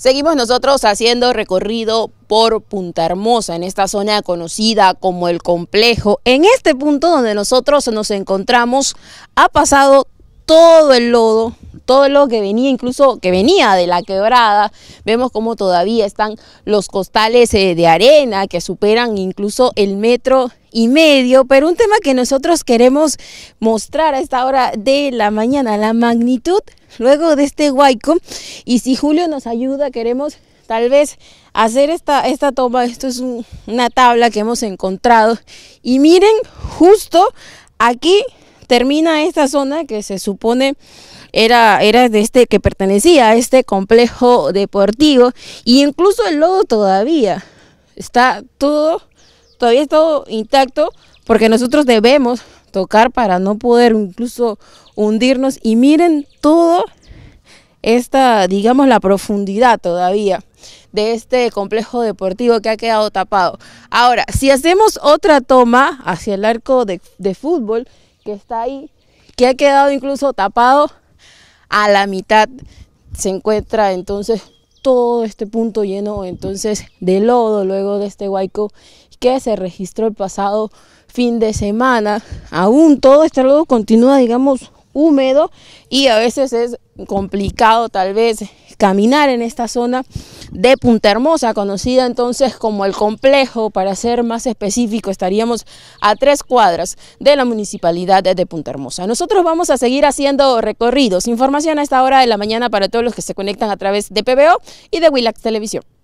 Seguimos nosotros haciendo recorrido por Punta Hermosa, en esta zona conocida como el complejo. En este punto donde nosotros nos encontramos ha pasado todo el lodo todo lo que venía, incluso que venía de la quebrada. Vemos como todavía están los costales eh, de arena que superan incluso el metro y medio, pero un tema que nosotros queremos mostrar a esta hora de la mañana, la magnitud luego de este huaico Y si Julio nos ayuda, queremos tal vez hacer esta, esta toma. Esto es una tabla que hemos encontrado. Y miren, justo aquí termina esta zona que se supone era, era de este que pertenecía a este complejo deportivo y incluso el lodo todavía está todo, todavía está todo intacto porque nosotros debemos tocar para no poder incluso hundirnos y miren todo esta, digamos, la profundidad todavía de este complejo deportivo que ha quedado tapado. Ahora, si hacemos otra toma hacia el arco de fútbol, que está ahí, que ha quedado incluso tapado a la mitad. Se encuentra entonces todo este punto lleno entonces de lodo luego de este huaico que se registró el pasado fin de semana. Aún todo este lodo continúa, digamos, húmedo y a veces es complicado tal vez caminar en esta zona de Punta Hermosa, conocida entonces como el complejo, para ser más específico, estaríamos a tres cuadras de la municipalidad de Punta Hermosa. Nosotros vamos a seguir haciendo recorridos, información a esta hora de la mañana para todos los que se conectan a través de PBO y de Willax Televisión.